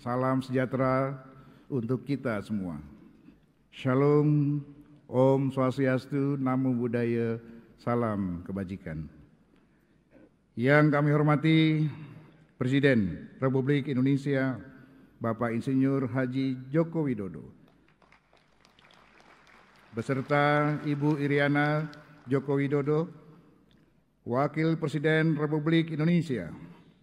salam sejahtera untuk kita semua. Shalom, Om Swastiastu, Namo Buddhaya, Salam Kebajikan. Yang kami hormati Presiden Republik Indonesia, Bapak Insinyur Haji Joko Widodo. Beserta Ibu Iriana Joko Widodo, Wakil Presiden Republik Indonesia,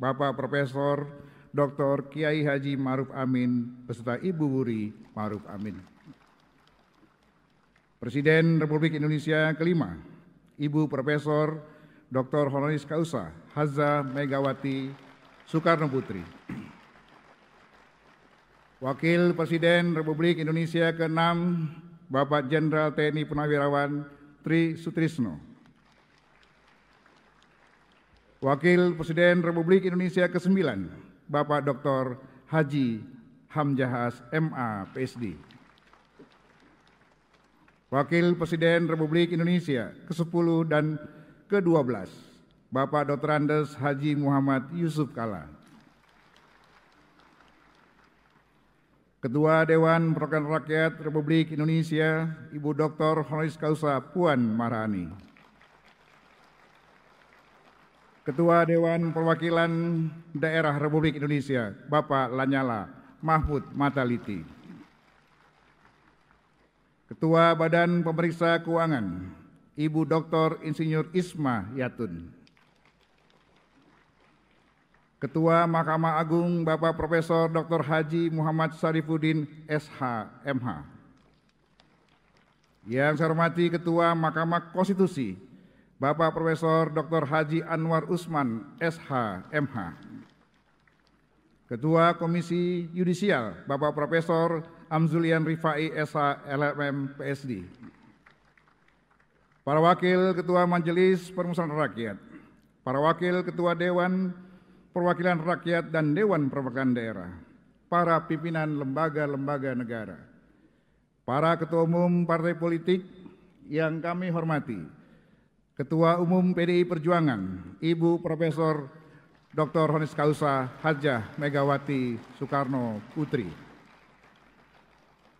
Bapak Profesor Dr. Kiai Haji Maruf Amin beserta Ibu Wuri Maruf Amin. Presiden Republik Indonesia kelima, Ibu Profesor Dr. Honoris Causa Hazza Megawati Soekarno Putri. Wakil Presiden Republik Indonesia ke-6 Bapak Jenderal TNI Purnawirawan Tri Sutrisno. Wakil Presiden Republik Indonesia ke-9 Bapak Dr. Haji Hamjahas MA PSD. Wakil Presiden Republik Indonesia ke-10 dan ke-12, Bapak Dr. Andes Haji Muhammad Yusuf Kala. Ketua Dewan Perwakilan Rakyat Republik Indonesia, Ibu Dr. Honoris Causa Puan Marani. Ketua Dewan Perwakilan Daerah Republik Indonesia, Bapak Lanyala Mahfud Mataliti. Ketua Badan Pemeriksa Keuangan, Ibu Dr. Insinyur Isma Yatun. Ketua Mahkamah Agung Bapak Profesor Dr. Haji Muhammad Sarifudin SH MH. Yang saya hormati Ketua Mahkamah Konstitusi Bapak Profesor Dr. Haji Anwar Usman, SH, MH. Ketua Komisi Yudisial, Bapak Profesor Amzulian Rifai, SH, LMM, PSD. Para Wakil Ketua Majelis Permusyawaratan Rakyat, para Wakil Ketua Dewan Perwakilan Rakyat dan Dewan Perwakilan Daerah, para pimpinan lembaga-lembaga negara, para Ketua Umum Partai Politik yang kami hormati, Ketua Umum PDI Perjuangan, Ibu Profesor Dr. Honis Kausa Hajah Megawati Soekarno Putri.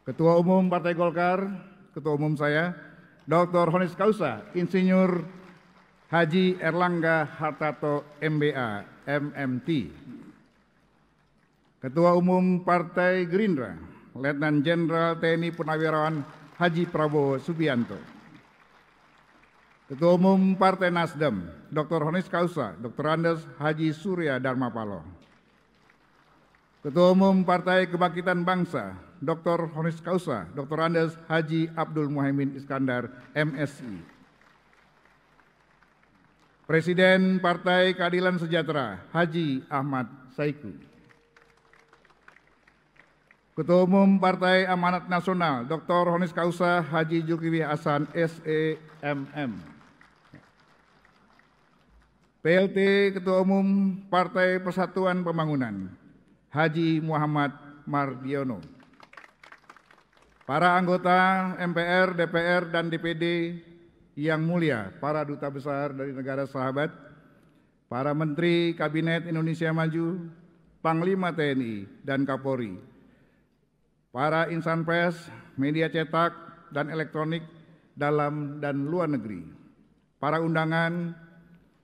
Ketua Umum Partai Golkar, Ketua Umum saya, Dr. Honis Kausa, Insinyur Haji Erlangga Hartato MBA, MMT. Ketua Umum Partai Gerindra, Letnan Jenderal TNI Purnawirawan Haji Prabowo Subianto. Ketua Umum Partai Nasdem, Dr. Honis Kausa, Dr. Andes Haji Surya Dharma Paloh. Ketua Umum Partai Kebangkitan Bangsa, Dr. Honis Kausa, Dr. Andes Haji Abdul Muhaimin Iskandar, MSI. Presiden Partai Keadilan Sejahtera, Haji Ahmad Saiku. Ketua Umum Partai Amanat Nasional, Dr. Honis Kausa Haji Jukiwi Hasan, SEMM. PLT Ketua Umum Partai Persatuan Pembangunan, Haji Muhammad Mardiono. Para anggota MPR, DPR, dan DPD yang mulia, para duta besar dari negara sahabat, para menteri Kabinet Indonesia Maju, Panglima TNI dan Kapolri, para insan pers, media cetak, dan elektronik dalam dan luar negeri, para undangan,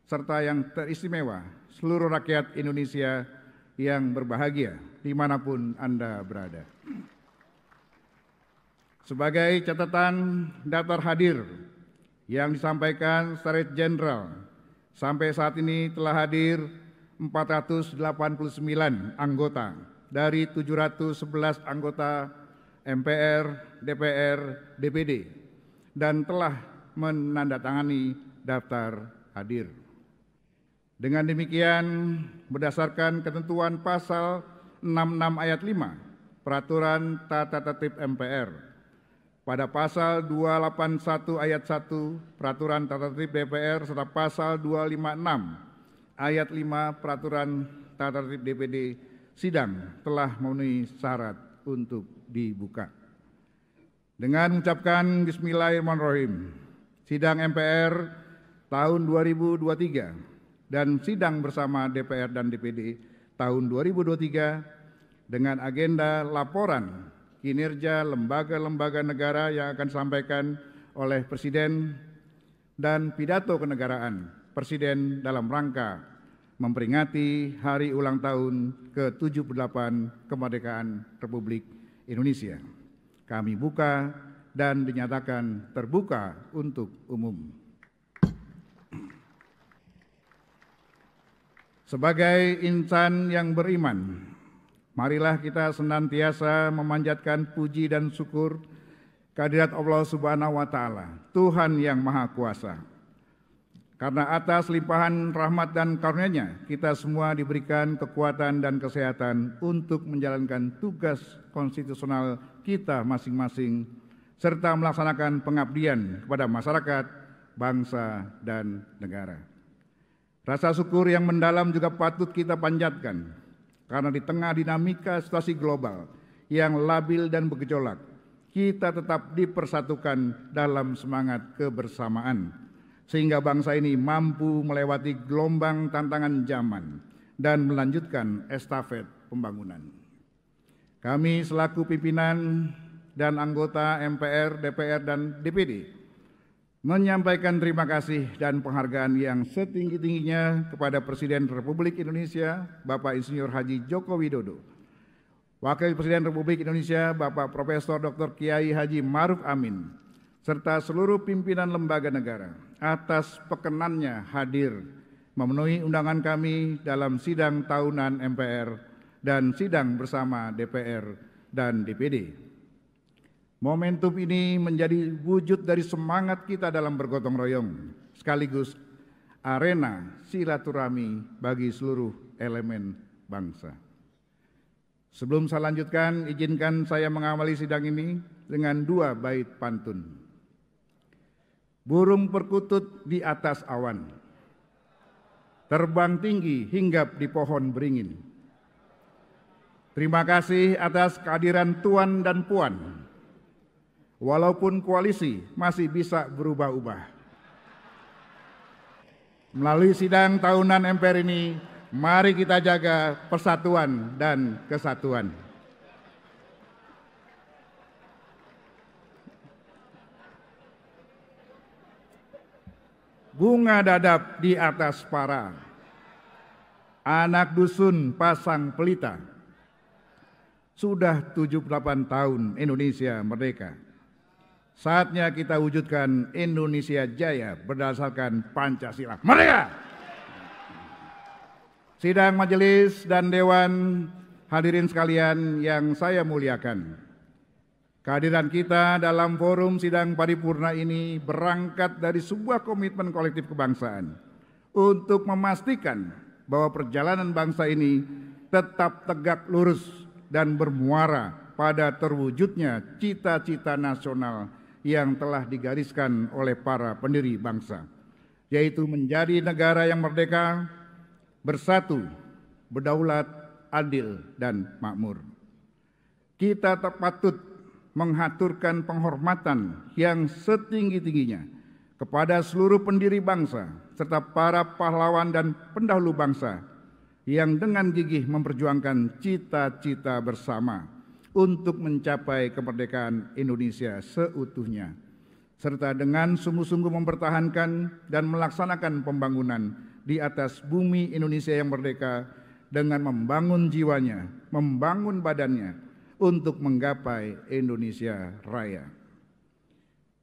serta yang teristimewa seluruh rakyat Indonesia yang berbahagia dimanapun Anda berada. Sebagai catatan daftar hadir yang disampaikan Staret Jenderal, sampai saat ini telah hadir 489 anggota dari 711 anggota MPR, DPR, DPD, dan telah menandatangani daftar hadir. Dengan demikian, berdasarkan ketentuan pasal 66 ayat 5 Peraturan Tata Tertib MPR pada pasal 281 ayat 1 Peraturan Tata Tertib DPR serta pasal 256 ayat 5 Peraturan Tata Tertib DPD sidang telah memenuhi syarat untuk dibuka. Dengan mengucapkan bismillahirrahmanirrahim, sidang MPR tahun 2023 dan sidang bersama DPR dan DPD tahun 2023 dengan agenda laporan kinerja lembaga-lembaga negara yang akan disampaikan oleh Presiden dan pidato kenegaraan Presiden dalam rangka memperingati hari ulang tahun ke-78 kemerdekaan Republik Indonesia. Kami buka dan dinyatakan terbuka untuk umum. Sebagai insan yang beriman, marilah kita senantiasa memanjatkan puji dan syukur kehadirat Allah Subhanahu wa taala, Tuhan yang Maha Kuasa. Karena atas limpahan rahmat dan karunia-Nya, kita semua diberikan kekuatan dan kesehatan untuk menjalankan tugas konstitusional kita masing-masing serta melaksanakan pengabdian kepada masyarakat, bangsa, dan negara. Rasa syukur yang mendalam juga patut kita panjatkan, karena di tengah dinamika situasi global yang labil dan bergejolak, kita tetap dipersatukan dalam semangat kebersamaan, sehingga bangsa ini mampu melewati gelombang tantangan zaman dan melanjutkan estafet pembangunan. Kami selaku pimpinan dan anggota MPR, DPR, dan DPD menyampaikan terima kasih dan penghargaan yang setinggi-tingginya kepada Presiden Republik Indonesia Bapak Insinyur Haji Joko Widodo. Wakil Presiden Republik Indonesia Bapak Profesor Dr. Kiai Haji Maruf Amin serta seluruh pimpinan lembaga negara atas pekenannya hadir memenuhi undangan kami dalam sidang tahunan MPR dan sidang bersama DPR dan DPD. Momentum ini menjadi wujud dari semangat kita dalam bergotong royong, sekaligus arena silaturahmi bagi seluruh elemen bangsa. Sebelum saya lanjutkan, izinkan saya mengawali sidang ini dengan dua bait pantun. Burung perkutut di atas awan, terbang tinggi hinggap di pohon beringin. Terima kasih atas kehadiran Tuan dan Puan Walaupun koalisi masih bisa berubah-ubah. Melalui sidang tahunan MPR ini, mari kita jaga persatuan dan kesatuan. Bunga dadap di atas para, anak dusun pasang pelita, sudah 78 tahun Indonesia merdeka. Saatnya kita wujudkan Indonesia Jaya berdasarkan Pancasila. Merdeka! Sidang majelis dan dewan hadirin sekalian yang saya muliakan. Kehadiran kita dalam forum sidang paripurna ini berangkat dari sebuah komitmen kolektif kebangsaan untuk memastikan bahwa perjalanan bangsa ini tetap tegak lurus dan bermuara pada terwujudnya cita-cita nasional yang telah digariskan oleh para pendiri bangsa, yaitu menjadi negara yang merdeka, bersatu, berdaulat, adil, dan makmur. Kita tak patut menghaturkan penghormatan yang setinggi-tingginya kepada seluruh pendiri bangsa serta para pahlawan dan pendahulu bangsa yang dengan gigih memperjuangkan cita-cita bersama untuk mencapai kemerdekaan Indonesia seutuhnya serta dengan sungguh-sungguh mempertahankan dan melaksanakan pembangunan di atas bumi Indonesia yang merdeka dengan membangun jiwanya, membangun badannya untuk menggapai Indonesia Raya.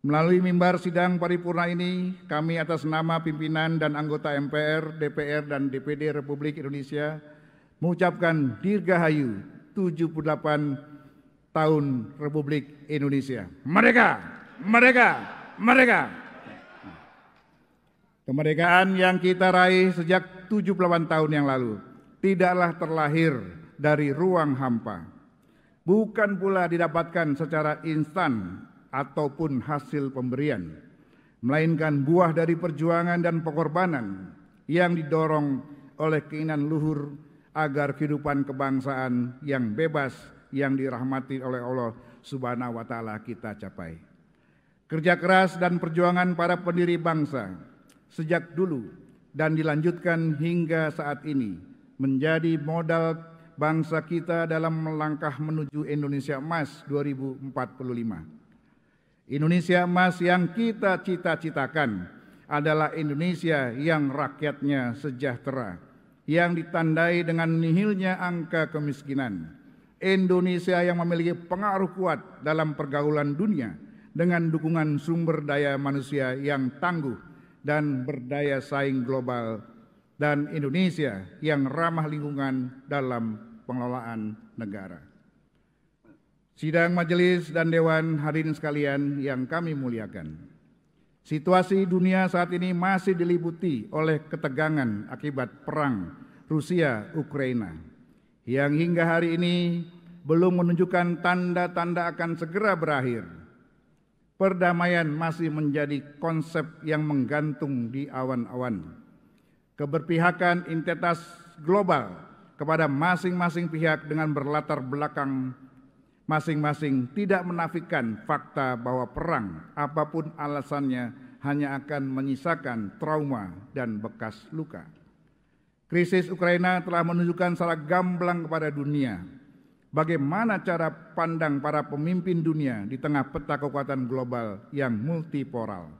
Melalui mimbar sidang paripurna ini, kami atas nama pimpinan dan anggota MPR, DPR, dan DPD Republik Indonesia mengucapkan dirgahayu 78 tahun Republik Indonesia. Mereka, mereka, mereka. Kemerdekaan yang kita raih sejak 78 tahun yang lalu tidaklah terlahir dari ruang hampa. Bukan pula didapatkan secara instan ataupun hasil pemberian, melainkan buah dari perjuangan dan pengorbanan yang didorong oleh keinginan luhur agar kehidupan kebangsaan yang bebas yang dirahmati oleh Allah Subhanahu wa taala kita capai. Kerja keras dan perjuangan para pendiri bangsa sejak dulu dan dilanjutkan hingga saat ini menjadi modal bangsa kita dalam melangkah menuju Indonesia Emas 2045. Indonesia Emas yang kita cita-citakan adalah Indonesia yang rakyatnya sejahtera, yang ditandai dengan nihilnya angka kemiskinan, Indonesia yang memiliki pengaruh kuat dalam pergaulan dunia dengan dukungan sumber daya manusia yang tangguh dan berdaya saing global dan Indonesia yang ramah lingkungan dalam pengelolaan negara. Sidang majelis dan dewan hadirin sekalian yang kami muliakan. Situasi dunia saat ini masih diliputi oleh ketegangan akibat perang Rusia-Ukraina yang hingga hari ini belum menunjukkan tanda-tanda akan segera berakhir. Perdamaian masih menjadi konsep yang menggantung di awan-awan. Keberpihakan intetas global kepada masing-masing pihak dengan berlatar belakang masing-masing tidak menafikan fakta bahwa perang apapun alasannya hanya akan menyisakan trauma dan bekas luka. Krisis Ukraina telah menunjukkan salah gamblang kepada dunia. Bagaimana cara pandang para pemimpin dunia di tengah peta kekuatan global yang multiporal,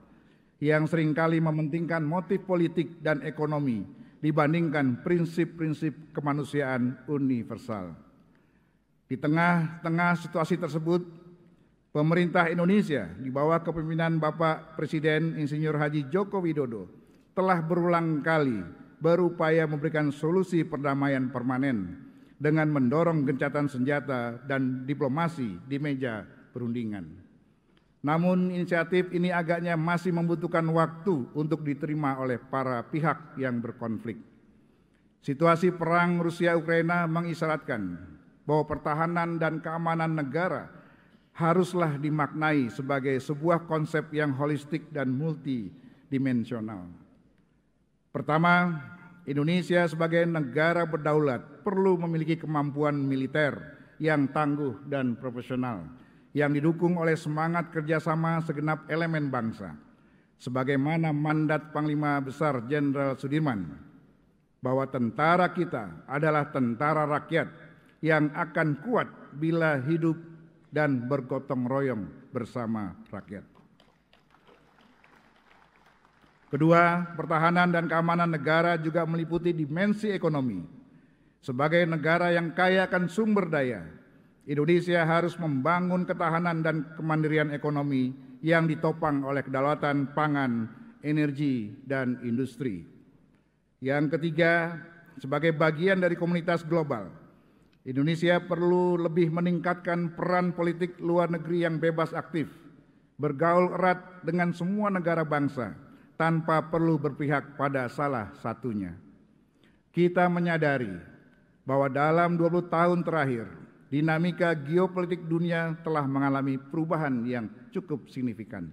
yang seringkali mementingkan motif politik dan ekonomi dibandingkan prinsip-prinsip kemanusiaan universal. Di tengah-tengah situasi tersebut, pemerintah Indonesia di bawah kepemimpinan Bapak Presiden Insinyur Haji Joko Widodo telah berulang kali berupaya memberikan solusi perdamaian permanen dengan mendorong gencatan senjata dan diplomasi di meja perundingan. Namun inisiatif ini agaknya masih membutuhkan waktu untuk diterima oleh para pihak yang berkonflik. Situasi perang Rusia-Ukraina mengisyaratkan bahwa pertahanan dan keamanan negara haruslah dimaknai sebagai sebuah konsep yang holistik dan multidimensional. Pertama, Indonesia sebagai negara berdaulat perlu memiliki kemampuan militer yang tangguh dan profesional yang didukung oleh semangat kerjasama segenap elemen bangsa. Sebagaimana mandat Panglima Besar Jenderal Sudirman bahwa tentara kita adalah tentara rakyat yang akan kuat bila hidup dan bergotong royong bersama rakyat. Kedua, pertahanan dan keamanan negara juga meliputi dimensi ekonomi. Sebagai negara yang kaya akan sumber daya, Indonesia harus membangun ketahanan dan kemandirian ekonomi yang ditopang oleh kedaulatan pangan, energi, dan industri. Yang ketiga, sebagai bagian dari komunitas global, Indonesia perlu lebih meningkatkan peran politik luar negeri yang bebas aktif, bergaul erat dengan semua negara bangsa, tanpa perlu berpihak pada salah satunya. Kita menyadari bahwa dalam 20 tahun terakhir, dinamika geopolitik dunia telah mengalami perubahan yang cukup signifikan.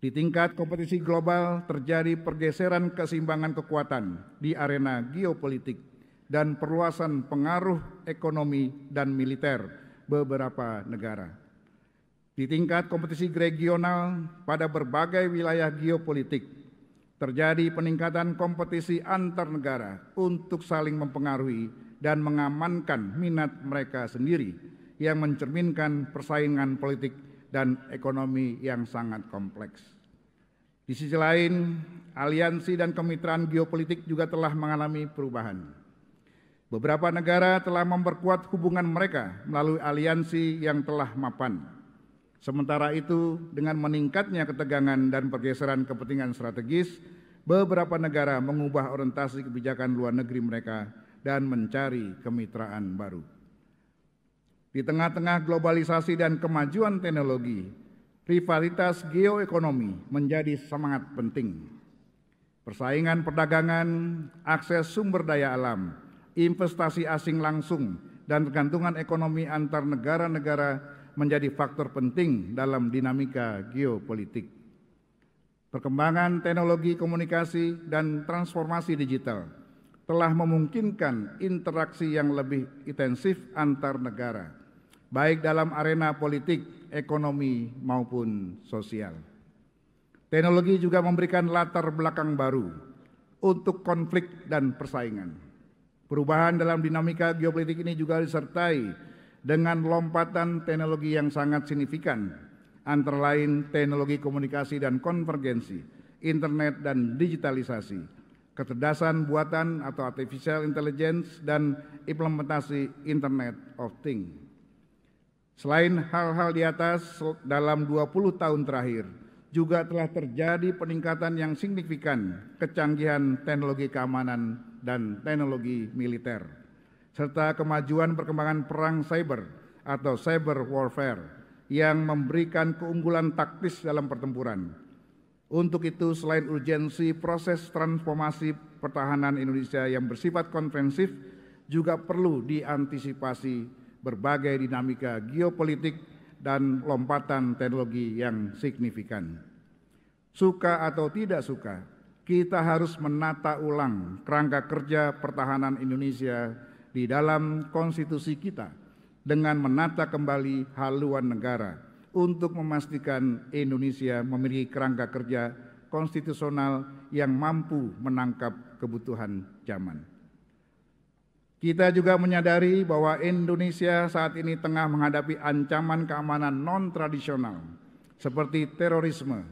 Di tingkat kompetisi global terjadi pergeseran keseimbangan kekuatan di arena geopolitik dan perluasan pengaruh ekonomi dan militer beberapa negara. Di tingkat kompetisi regional pada berbagai wilayah geopolitik, terjadi peningkatan kompetisi antar negara untuk saling mempengaruhi dan mengamankan minat mereka sendiri yang mencerminkan persaingan politik dan ekonomi yang sangat kompleks. Di sisi lain, aliansi dan kemitraan geopolitik juga telah mengalami perubahan. Beberapa negara telah memperkuat hubungan mereka melalui aliansi yang telah mapan. Sementara itu, dengan meningkatnya ketegangan dan pergeseran kepentingan strategis, beberapa negara mengubah orientasi kebijakan luar negeri mereka dan mencari kemitraan baru. Di tengah-tengah globalisasi dan kemajuan teknologi, rivalitas geoekonomi menjadi semangat penting. Persaingan perdagangan, akses sumber daya alam, investasi asing langsung, dan kegantungan ekonomi antar negara-negara menjadi faktor penting dalam dinamika geopolitik. Perkembangan teknologi komunikasi dan transformasi digital telah memungkinkan interaksi yang lebih intensif antar negara, baik dalam arena politik, ekonomi, maupun sosial. Teknologi juga memberikan latar belakang baru untuk konflik dan persaingan. Perubahan dalam dinamika geopolitik ini juga disertai dengan lompatan teknologi yang sangat signifikan, antara lain teknologi komunikasi dan konvergensi, internet dan digitalisasi, kecerdasan buatan atau artificial intelligence dan implementasi internet of things. Selain hal-hal di atas dalam 20 tahun terakhir, juga telah terjadi peningkatan yang signifikan kecanggihan teknologi keamanan dan teknologi militer serta kemajuan perkembangan perang cyber atau cyber warfare yang memberikan keunggulan taktis dalam pertempuran. Untuk itu, selain urgensi proses transformasi pertahanan Indonesia yang bersifat konvensif, juga perlu diantisipasi berbagai dinamika geopolitik dan lompatan teknologi yang signifikan. Suka atau tidak suka, kita harus menata ulang kerangka kerja pertahanan Indonesia di dalam konstitusi kita dengan menata kembali haluan negara untuk memastikan Indonesia memiliki kerangka kerja konstitusional yang mampu menangkap kebutuhan zaman. Kita juga menyadari bahwa Indonesia saat ini tengah menghadapi ancaman keamanan non-tradisional seperti terorisme,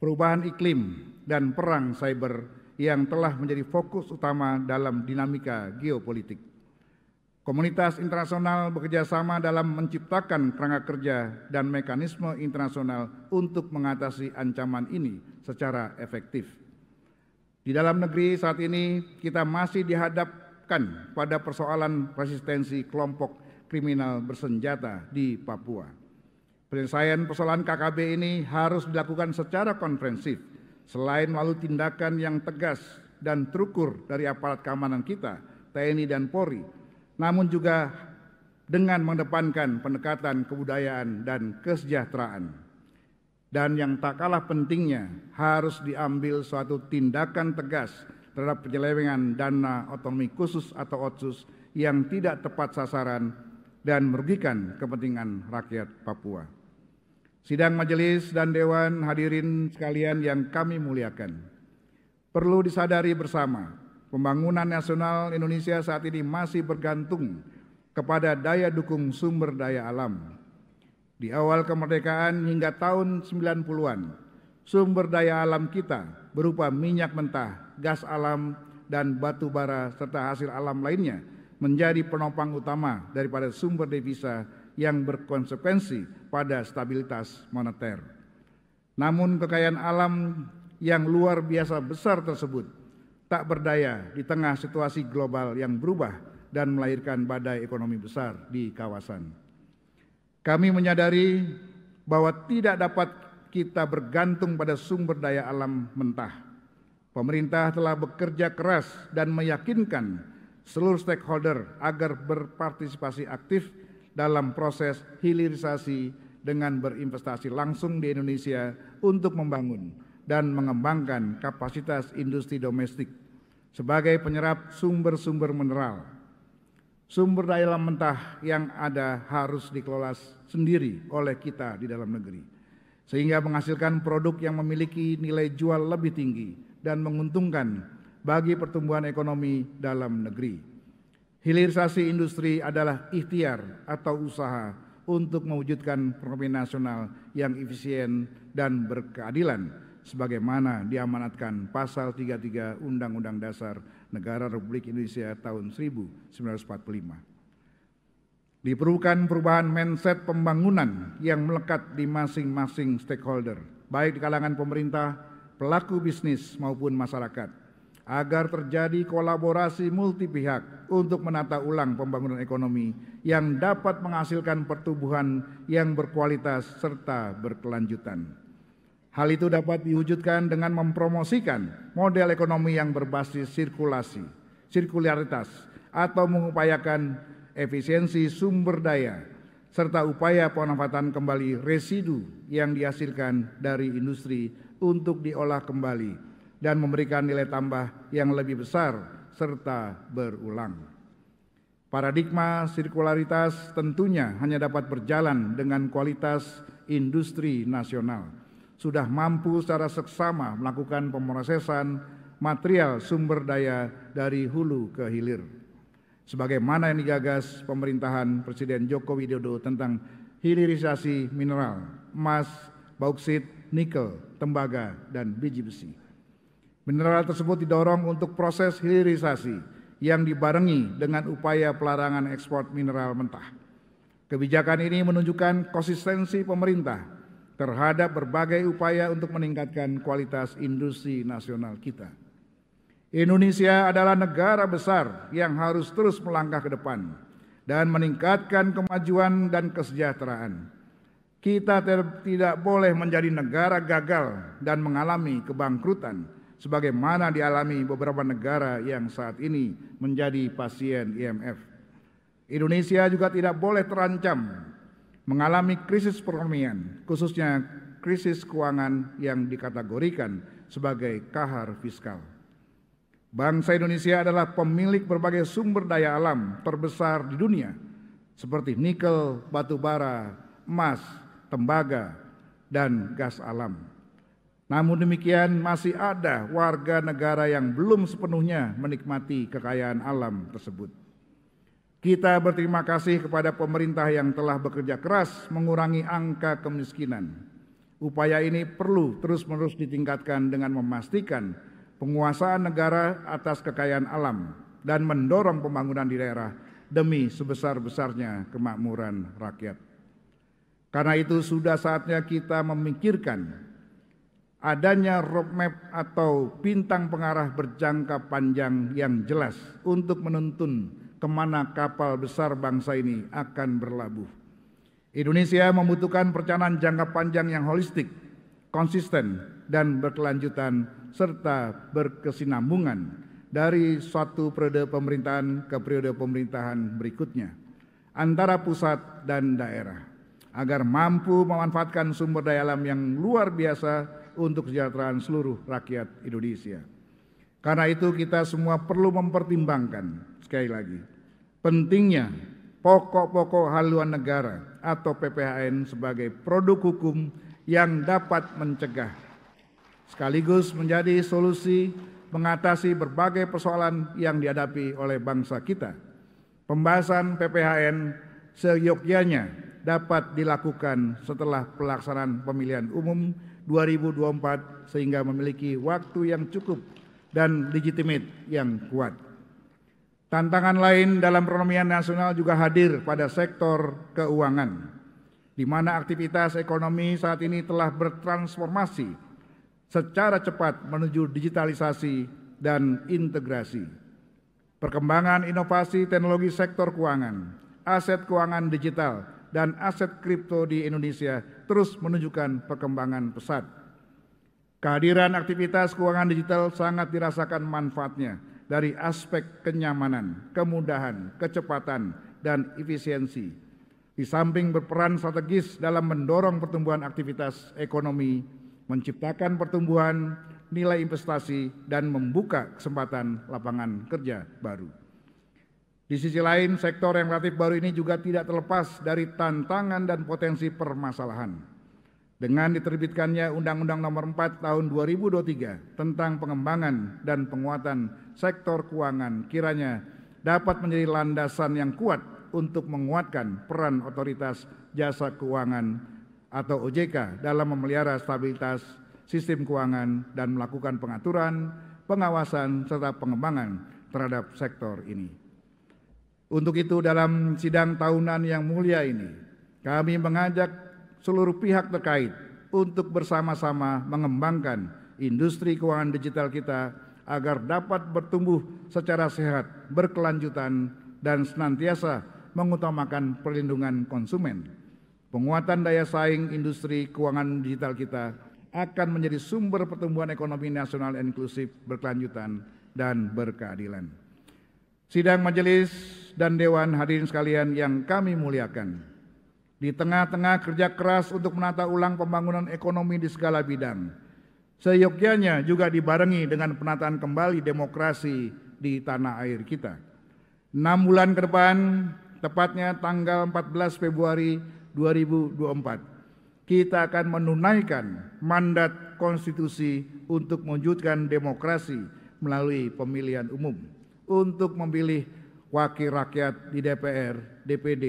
perubahan iklim, dan perang cyber yang telah menjadi fokus utama dalam dinamika geopolitik. Komunitas internasional bekerjasama dalam menciptakan kerangka kerja dan mekanisme internasional untuk mengatasi ancaman ini secara efektif. Di dalam negeri saat ini kita masih dihadapkan pada persoalan resistensi kelompok kriminal bersenjata di Papua. Penyelesaian persoalan KKB ini harus dilakukan secara konferensif, selain melalui tindakan yang tegas dan terukur dari aparat keamanan kita, TNI dan Polri, namun juga dengan mendepankan pendekatan kebudayaan dan kesejahteraan. Dan yang tak kalah pentingnya harus diambil suatu tindakan tegas terhadap penyelewengan dana otonomi khusus atau otsus yang tidak tepat sasaran dan merugikan kepentingan rakyat Papua. Sidang majelis dan dewan hadirin sekalian yang kami muliakan. Perlu disadari bersama pembangunan nasional Indonesia saat ini masih bergantung kepada daya dukung sumber daya alam. Di awal kemerdekaan hingga tahun 90-an, sumber daya alam kita berupa minyak mentah, gas alam, dan batu bara serta hasil alam lainnya menjadi penopang utama daripada sumber devisa yang berkonsekuensi pada stabilitas moneter. Namun kekayaan alam yang luar biasa besar tersebut tak berdaya di tengah situasi global yang berubah dan melahirkan badai ekonomi besar di kawasan. Kami menyadari bahwa tidak dapat kita bergantung pada sumber daya alam mentah. Pemerintah telah bekerja keras dan meyakinkan seluruh stakeholder agar berpartisipasi aktif dalam proses hilirisasi dengan berinvestasi langsung di Indonesia untuk membangun dan mengembangkan kapasitas industri domestik sebagai penyerap sumber-sumber mineral. Sumber daya alam mentah yang ada harus dikelola sendiri oleh kita di dalam negeri, sehingga menghasilkan produk yang memiliki nilai jual lebih tinggi dan menguntungkan bagi pertumbuhan ekonomi dalam negeri. Hilirisasi industri adalah ikhtiar atau usaha untuk mewujudkan perekonomian nasional yang efisien dan berkeadilan sebagaimana diamanatkan pasal 33 Undang-Undang Dasar Negara Republik Indonesia tahun 1945. Diperlukan perubahan mindset pembangunan yang melekat di masing-masing stakeholder, baik di kalangan pemerintah, pelaku bisnis maupun masyarakat, agar terjadi kolaborasi multi pihak untuk menata ulang pembangunan ekonomi yang dapat menghasilkan pertumbuhan yang berkualitas serta berkelanjutan. Hal itu dapat diwujudkan dengan mempromosikan model ekonomi yang berbasis sirkulasi, sirkularitas, atau mengupayakan efisiensi sumber daya, serta upaya penempatan kembali residu yang dihasilkan dari industri untuk diolah kembali dan memberikan nilai tambah yang lebih besar serta berulang. Paradigma sirkularitas tentunya hanya dapat berjalan dengan kualitas industri nasional sudah mampu secara seksama melakukan pemrosesan material sumber daya dari hulu ke hilir. Sebagaimana yang digagas pemerintahan Presiden Joko Widodo tentang hilirisasi mineral, emas, bauksit, nikel, tembaga, dan biji besi. Mineral tersebut didorong untuk proses hilirisasi yang dibarengi dengan upaya pelarangan ekspor mineral mentah. Kebijakan ini menunjukkan konsistensi pemerintah terhadap berbagai upaya untuk meningkatkan kualitas industri nasional kita. Indonesia adalah negara besar yang harus terus melangkah ke depan dan meningkatkan kemajuan dan kesejahteraan. Kita tidak boleh menjadi negara gagal dan mengalami kebangkrutan sebagaimana dialami beberapa negara yang saat ini menjadi pasien IMF. E Indonesia juga tidak boleh terancam mengalami krisis perekonomian, khususnya krisis keuangan yang dikategorikan sebagai kahar fiskal. Bangsa Indonesia adalah pemilik berbagai sumber daya alam terbesar di dunia, seperti nikel, batu bara, emas, tembaga, dan gas alam. Namun demikian, masih ada warga negara yang belum sepenuhnya menikmati kekayaan alam tersebut. Kita berterima kasih kepada pemerintah yang telah bekerja keras mengurangi angka kemiskinan. Upaya ini perlu terus-menerus ditingkatkan dengan memastikan penguasaan negara atas kekayaan alam dan mendorong pembangunan di daerah demi sebesar-besarnya kemakmuran rakyat. Karena itu sudah saatnya kita memikirkan adanya roadmap atau bintang pengarah berjangka panjang yang jelas untuk menuntun kemana kapal besar bangsa ini akan berlabuh. Indonesia membutuhkan perencanaan jangka panjang yang holistik, konsisten, dan berkelanjutan serta berkesinambungan dari suatu periode pemerintahan ke periode pemerintahan berikutnya antara pusat dan daerah agar mampu memanfaatkan sumber daya alam yang luar biasa untuk kesejahteraan seluruh rakyat Indonesia. Karena itu kita semua perlu mempertimbangkan sekali lagi pentingnya pokok-pokok haluan negara atau PPHN sebagai produk hukum yang dapat mencegah sekaligus menjadi solusi mengatasi berbagai persoalan yang dihadapi oleh bangsa kita. Pembahasan PPHN seyogyanya dapat dilakukan setelah pelaksanaan pemilihan umum 2024 sehingga memiliki waktu yang cukup dan legitimate yang kuat. Tantangan lain dalam perekonomian nasional juga hadir pada sektor keuangan, di mana aktivitas ekonomi saat ini telah bertransformasi secara cepat menuju digitalisasi dan integrasi. Perkembangan inovasi teknologi sektor keuangan, aset keuangan digital, dan aset kripto di Indonesia terus menunjukkan perkembangan pesat. Kehadiran aktivitas keuangan digital sangat dirasakan manfaatnya, dari aspek kenyamanan, kemudahan, kecepatan, dan efisiensi. Di samping berperan strategis dalam mendorong pertumbuhan aktivitas ekonomi, menciptakan pertumbuhan nilai investasi, dan membuka kesempatan lapangan kerja baru. Di sisi lain, sektor yang relatif baru ini juga tidak terlepas dari tantangan dan potensi permasalahan dengan diterbitkannya Undang-Undang Nomor 4 Tahun 2023 tentang pengembangan dan penguatan sektor keuangan kiranya dapat menjadi landasan yang kuat untuk menguatkan peran otoritas jasa keuangan atau OJK dalam memelihara stabilitas sistem keuangan dan melakukan pengaturan, pengawasan serta pengembangan terhadap sektor ini. Untuk itu dalam sidang tahunan yang mulia ini kami mengajak seluruh pihak terkait untuk bersama-sama mengembangkan industri keuangan digital kita agar dapat bertumbuh secara sehat, berkelanjutan, dan senantiasa mengutamakan perlindungan konsumen. Penguatan daya saing industri keuangan digital kita akan menjadi sumber pertumbuhan ekonomi nasional inklusif berkelanjutan dan berkeadilan. Sidang majelis dan dewan hadirin sekalian yang kami muliakan di tengah-tengah kerja keras untuk menata ulang pembangunan ekonomi di segala bidang. Seyogyanya juga dibarengi dengan penataan kembali demokrasi di tanah air kita. Enam bulan ke depan, tepatnya tanggal 14 Februari 2024, kita akan menunaikan mandat konstitusi untuk mewujudkan demokrasi melalui pemilihan umum untuk memilih wakil rakyat di DPR, DPD,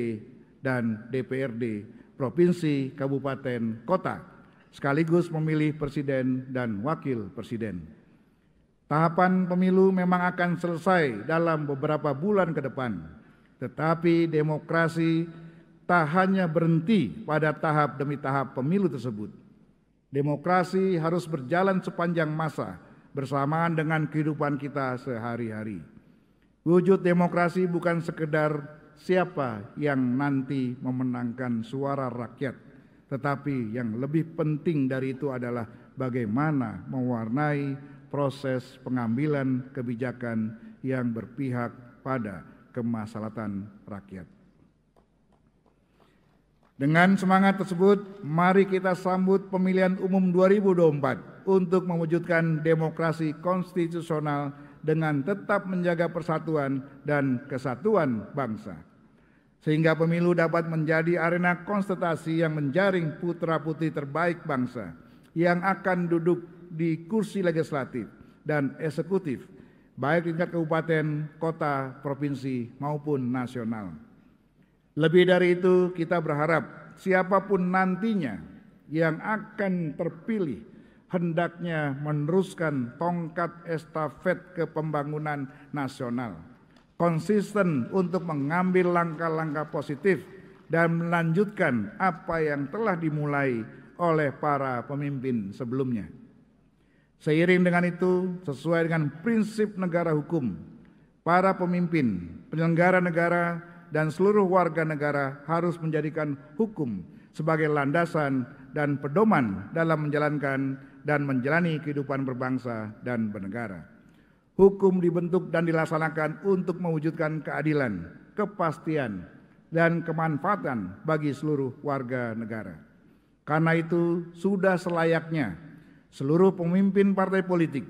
dan DPRD provinsi, kabupaten, kota, sekaligus memilih presiden dan wakil presiden. Tahapan pemilu memang akan selesai dalam beberapa bulan ke depan, tetapi demokrasi tak hanya berhenti pada tahap demi tahap pemilu tersebut. Demokrasi harus berjalan sepanjang masa bersamaan dengan kehidupan kita sehari-hari. Wujud demokrasi bukan sekedar siapa yang nanti memenangkan suara rakyat. Tetapi yang lebih penting dari itu adalah bagaimana mewarnai proses pengambilan kebijakan yang berpihak pada kemaslahatan rakyat. Dengan semangat tersebut, mari kita sambut pemilihan umum 2024 untuk mewujudkan demokrasi konstitusional dengan tetap menjaga persatuan dan kesatuan bangsa sehingga pemilu dapat menjadi arena konstatasi yang menjaring putra-putri terbaik bangsa yang akan duduk di kursi legislatif dan eksekutif baik tingkat kabupaten, kota, provinsi maupun nasional. Lebih dari itu, kita berharap siapapun nantinya yang akan terpilih hendaknya meneruskan tongkat estafet ke pembangunan nasional konsisten untuk mengambil langkah-langkah positif dan melanjutkan apa yang telah dimulai oleh para pemimpin sebelumnya. Seiring dengan itu, sesuai dengan prinsip negara hukum, para pemimpin, penyelenggara negara, dan seluruh warga negara harus menjadikan hukum sebagai landasan dan pedoman dalam menjalankan dan menjalani kehidupan berbangsa dan bernegara. Hukum dibentuk dan dilaksanakan untuk mewujudkan keadilan, kepastian, dan kemanfaatan bagi seluruh warga negara. Karena itu, sudah selayaknya seluruh pemimpin partai politik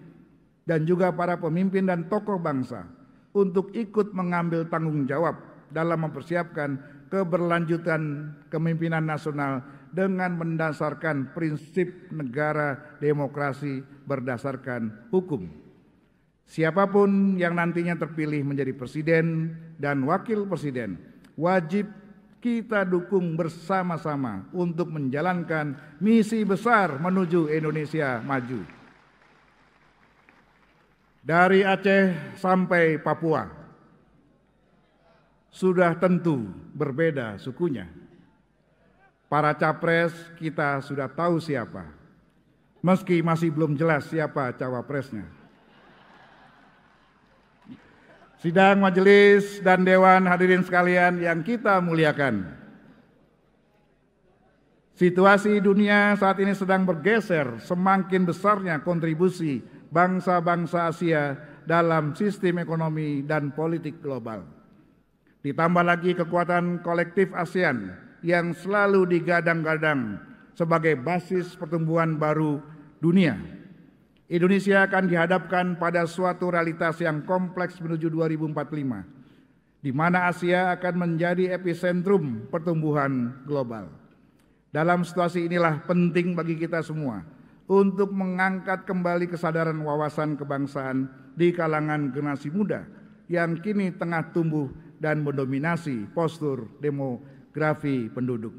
dan juga para pemimpin dan tokoh bangsa untuk ikut mengambil tanggung jawab dalam mempersiapkan keberlanjutan kepemimpinan nasional dengan mendasarkan prinsip negara demokrasi berdasarkan hukum. Siapapun yang nantinya terpilih menjadi presiden dan wakil presiden, wajib kita dukung bersama-sama untuk menjalankan misi besar menuju Indonesia maju. Dari Aceh sampai Papua, sudah tentu berbeda sukunya. Para capres kita sudah tahu siapa, meski masih belum jelas siapa cawapresnya sidang majelis dan dewan hadirin sekalian yang kita muliakan. Situasi dunia saat ini sedang bergeser semakin besarnya kontribusi bangsa-bangsa Asia dalam sistem ekonomi dan politik global. Ditambah lagi kekuatan kolektif ASEAN yang selalu digadang-gadang sebagai basis pertumbuhan baru dunia Indonesia akan dihadapkan pada suatu realitas yang kompleks menuju 2045, di mana Asia akan menjadi epicentrum pertumbuhan global. Dalam situasi inilah penting bagi kita semua untuk mengangkat kembali kesadaran wawasan kebangsaan di kalangan generasi muda yang kini tengah tumbuh dan mendominasi postur demografi penduduk.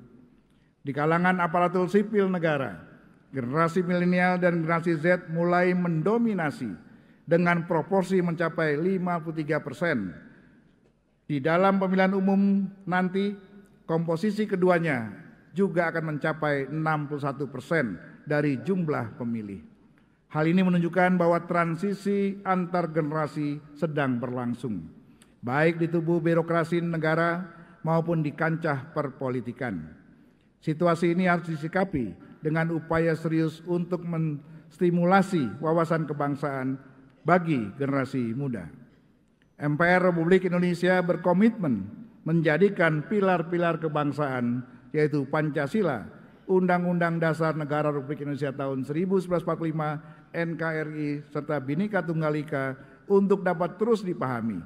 Di kalangan aparatur sipil negara, Generasi milenial dan generasi Z mulai mendominasi dengan proporsi mencapai 53 persen. Di dalam pemilihan umum nanti, komposisi keduanya juga akan mencapai 61 persen dari jumlah pemilih. Hal ini menunjukkan bahwa transisi antar generasi sedang berlangsung, baik di tubuh birokrasi negara maupun di kancah perpolitikan. Situasi ini harus disikapi dengan upaya serius untuk menstimulasi wawasan kebangsaan bagi generasi muda. MPR Republik Indonesia berkomitmen menjadikan pilar-pilar kebangsaan yaitu Pancasila, Undang-Undang Dasar Negara Republik Indonesia tahun 1945, NKRI serta Bhinneka Tunggal Ika untuk dapat terus dipahami,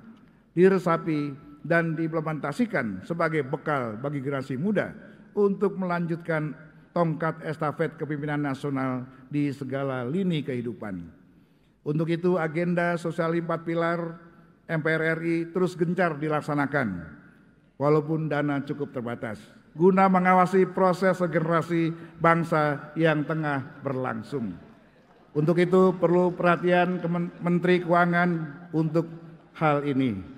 diresapi dan diimplementasikan sebagai bekal bagi generasi muda untuk melanjutkan tongkat estafet kepimpinan nasional di segala lini kehidupan. Untuk itu agenda sosial empat pilar MPR RI terus gencar dilaksanakan walaupun dana cukup terbatas guna mengawasi proses regenerasi bangsa yang tengah berlangsung. Untuk itu perlu perhatian Menteri Keuangan untuk hal ini.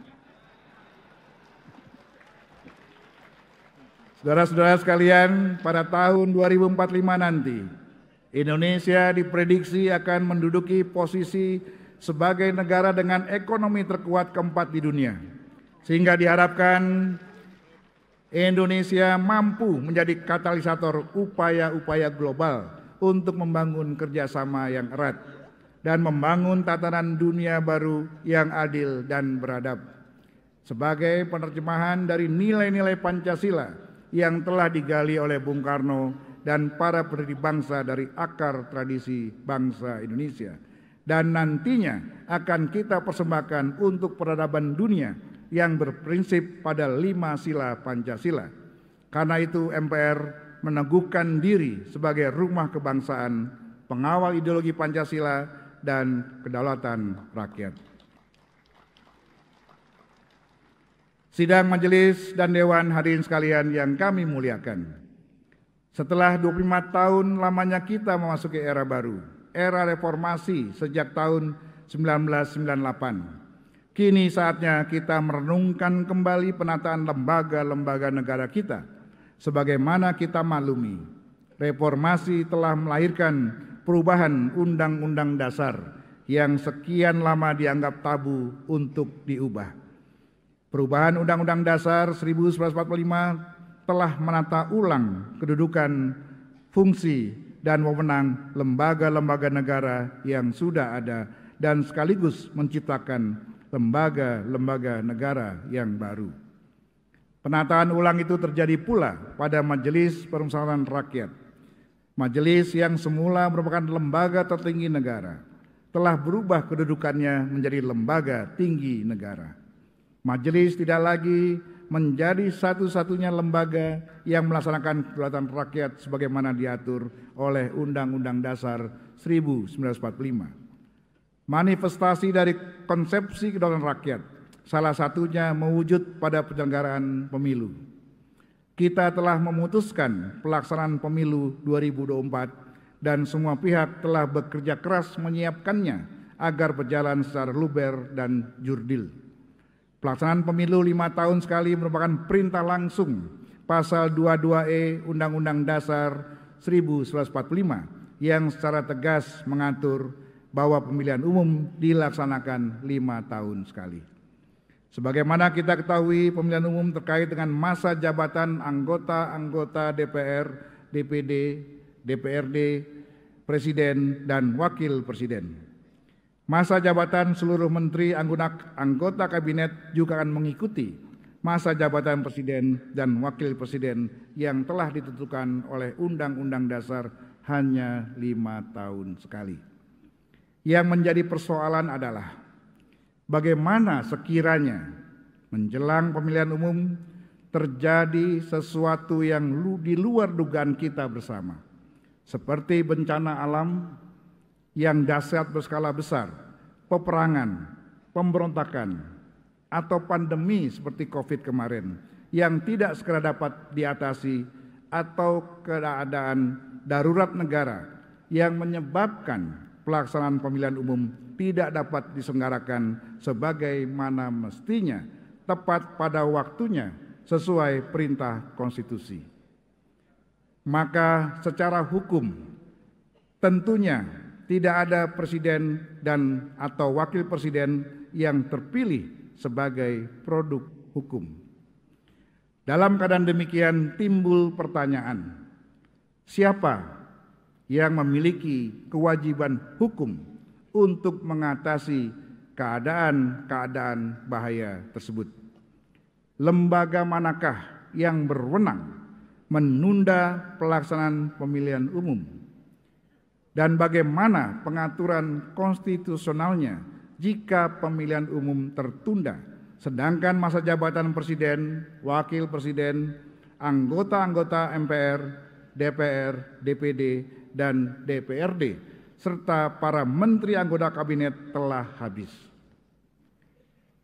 Saudara-saudara sekalian, pada tahun 2045 nanti, Indonesia diprediksi akan menduduki posisi sebagai negara dengan ekonomi terkuat keempat di dunia. Sehingga diharapkan Indonesia mampu menjadi katalisator upaya-upaya global untuk membangun kerjasama yang erat dan membangun tatanan dunia baru yang adil dan beradab. Sebagai penerjemahan dari nilai-nilai Pancasila, yang telah digali oleh Bung Karno dan para pendiri bangsa dari akar tradisi bangsa Indonesia dan nantinya akan kita persembahkan untuk peradaban dunia yang berprinsip pada lima sila Pancasila. Karena itu MPR meneguhkan diri sebagai rumah kebangsaan, pengawal ideologi Pancasila dan kedaulatan rakyat. Sidang majelis dan dewan hadirin sekalian yang kami muliakan. Setelah 25 tahun lamanya kita memasuki era baru, era reformasi sejak tahun 1998. Kini saatnya kita merenungkan kembali penataan lembaga-lembaga negara kita. Sebagaimana kita maklumi, reformasi telah melahirkan perubahan undang-undang dasar yang sekian lama dianggap tabu untuk diubah. Perubahan Undang-Undang Dasar 1945 telah menata ulang kedudukan, fungsi, dan wewenang lembaga-lembaga negara yang sudah ada dan sekaligus menciptakan lembaga-lembaga negara yang baru. Penataan ulang itu terjadi pula pada Majelis Permusyawaratan Rakyat. Majelis yang semula merupakan lembaga tertinggi negara telah berubah kedudukannya menjadi lembaga tinggi negara. Majelis tidak lagi menjadi satu-satunya lembaga yang melaksanakan kedaulatan rakyat sebagaimana diatur oleh Undang-Undang Dasar 1945. Manifestasi dari konsepsi kedaulatan rakyat salah satunya mewujud pada penyelenggaraan pemilu. Kita telah memutuskan pelaksanaan pemilu 2024 dan semua pihak telah bekerja keras menyiapkannya agar berjalan secara luber dan jurdil. Pelaksanaan pemilu lima tahun sekali merupakan perintah langsung pasal 22E Undang-Undang Dasar 1945 yang secara tegas mengatur bahwa pemilihan umum dilaksanakan lima tahun sekali. Sebagaimana kita ketahui, pemilihan umum terkait dengan masa jabatan anggota-anggota DPR, DPD, DPRD, Presiden, dan Wakil Presiden. Masa jabatan seluruh menteri anggota kabinet juga akan mengikuti masa jabatan presiden dan wakil presiden yang telah ditentukan oleh Undang-Undang Dasar hanya lima tahun sekali. Yang menjadi persoalan adalah bagaimana sekiranya menjelang pemilihan umum terjadi sesuatu yang di luar dugaan kita bersama, seperti bencana alam yang dahsyat berskala besar, peperangan, pemberontakan, atau pandemi seperti COVID kemarin yang tidak segera dapat diatasi atau keadaan darurat negara yang menyebabkan pelaksanaan pemilihan umum tidak dapat diselenggarakan sebagaimana mestinya tepat pada waktunya sesuai perintah konstitusi. Maka secara hukum tentunya tidak ada presiden dan atau wakil presiden yang terpilih sebagai produk hukum. Dalam keadaan demikian timbul pertanyaan, siapa yang memiliki kewajiban hukum untuk mengatasi keadaan-keadaan bahaya tersebut? Lembaga manakah yang berwenang menunda pelaksanaan pemilihan umum? dan bagaimana pengaturan konstitusionalnya jika pemilihan umum tertunda, sedangkan masa jabatan presiden, wakil presiden, anggota-anggota MPR, DPR, DPD, dan DPRD, serta para menteri anggota kabinet telah habis.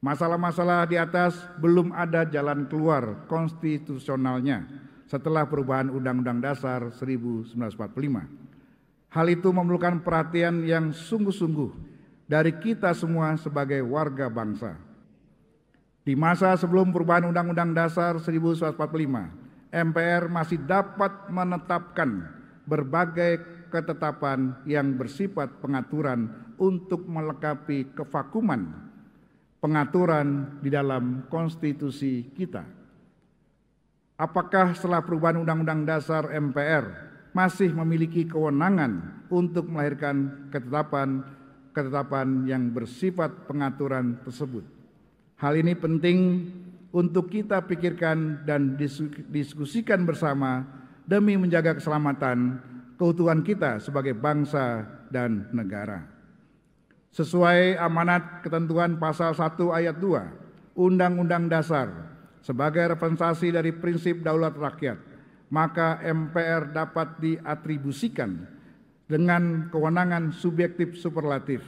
Masalah-masalah di atas belum ada jalan keluar konstitusionalnya setelah perubahan Undang-Undang Dasar 1945 Hal itu memerlukan perhatian yang sungguh-sungguh dari kita semua sebagai warga bangsa. Di masa sebelum perubahan Undang-Undang Dasar 1945, MPR masih dapat menetapkan berbagai ketetapan yang bersifat pengaturan untuk melengkapi kevakuman pengaturan di dalam konstitusi kita. Apakah setelah perubahan Undang-Undang Dasar MPR masih memiliki kewenangan untuk melahirkan ketetapan-ketetapan yang bersifat pengaturan tersebut. Hal ini penting untuk kita pikirkan dan diskusikan bersama demi menjaga keselamatan keutuhan kita sebagai bangsa dan negara. Sesuai amanat ketentuan pasal 1 ayat 2 Undang-Undang Dasar sebagai representasi dari prinsip daulat rakyat, maka MPR dapat diatribusikan dengan kewenangan subjektif superlatif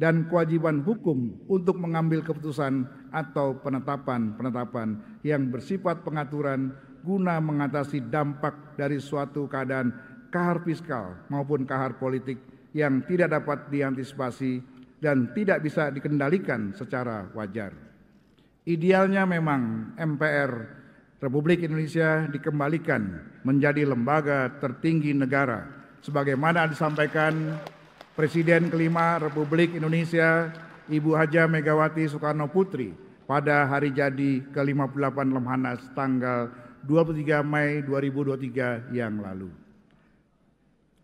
dan kewajiban hukum untuk mengambil keputusan atau penetapan-penetapan yang bersifat pengaturan guna mengatasi dampak dari suatu keadaan kahar fiskal maupun kahar politik yang tidak dapat diantisipasi dan tidak bisa dikendalikan secara wajar. Idealnya memang MPR Republik Indonesia dikembalikan menjadi lembaga tertinggi negara sebagaimana disampaikan Presiden kelima Republik Indonesia Ibu Haja Megawati Soekarno Putri pada hari jadi ke-58 Lemhanas tanggal 23 Mei 2023 yang lalu.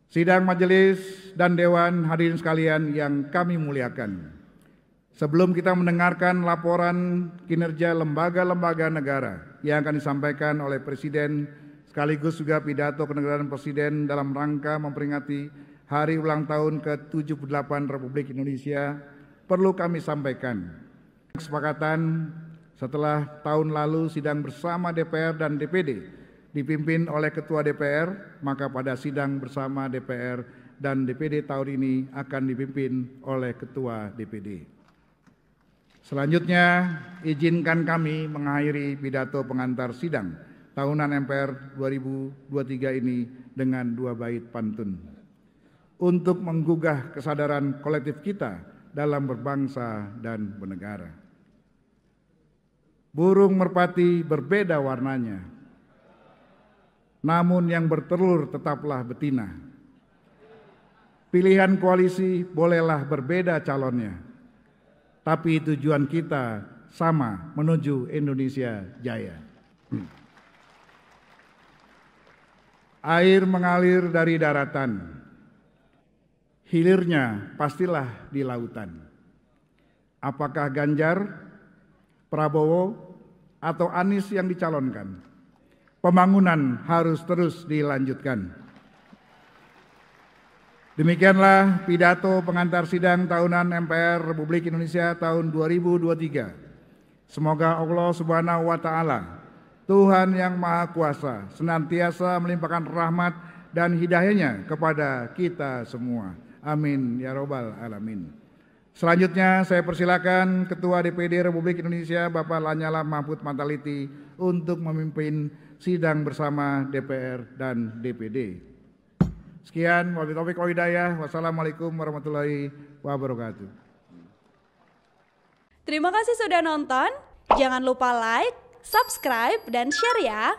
Sidang majelis dan dewan hadirin sekalian yang kami muliakan. Sebelum kita mendengarkan laporan kinerja lembaga-lembaga negara, yang akan disampaikan oleh Presiden sekaligus juga pidato kenegaraan Presiden dalam rangka memperingati hari ulang tahun ke-78 Republik Indonesia perlu kami sampaikan kesepakatan setelah tahun lalu sidang bersama DPR dan DPD dipimpin oleh Ketua DPR, maka pada sidang bersama DPR dan DPD tahun ini akan dipimpin oleh Ketua DPD. Selanjutnya, izinkan kami mengakhiri pidato pengantar sidang tahunan MPR 2023 ini dengan dua bait pantun. Untuk menggugah kesadaran kolektif kita dalam berbangsa dan bernegara. Burung merpati berbeda warnanya, namun yang bertelur tetaplah betina. Pilihan koalisi bolehlah berbeda calonnya, tapi tujuan kita sama menuju Indonesia jaya. Air mengalir dari daratan, hilirnya pastilah di lautan. Apakah Ganjar, Prabowo, atau Anies yang dicalonkan? Pembangunan harus terus dilanjutkan. Demikianlah pidato pengantar sidang tahunan MPR Republik Indonesia tahun 2023. Semoga Allah Subhanahu wa taala, Tuhan yang Maha Kuasa, senantiasa melimpahkan rahmat dan hidayahnya kepada kita semua. Amin ya robbal alamin. Selanjutnya saya persilakan Ketua DPD Republik Indonesia Bapak Lanyala Mahfud Mataliti untuk memimpin sidang bersama DPR dan DPD. Sekian, wabillahi taufiq wa hidayah. Wassalamualaikum warahmatullahi wabarakatuh. Terima kasih sudah nonton. Jangan lupa like, subscribe, dan share ya.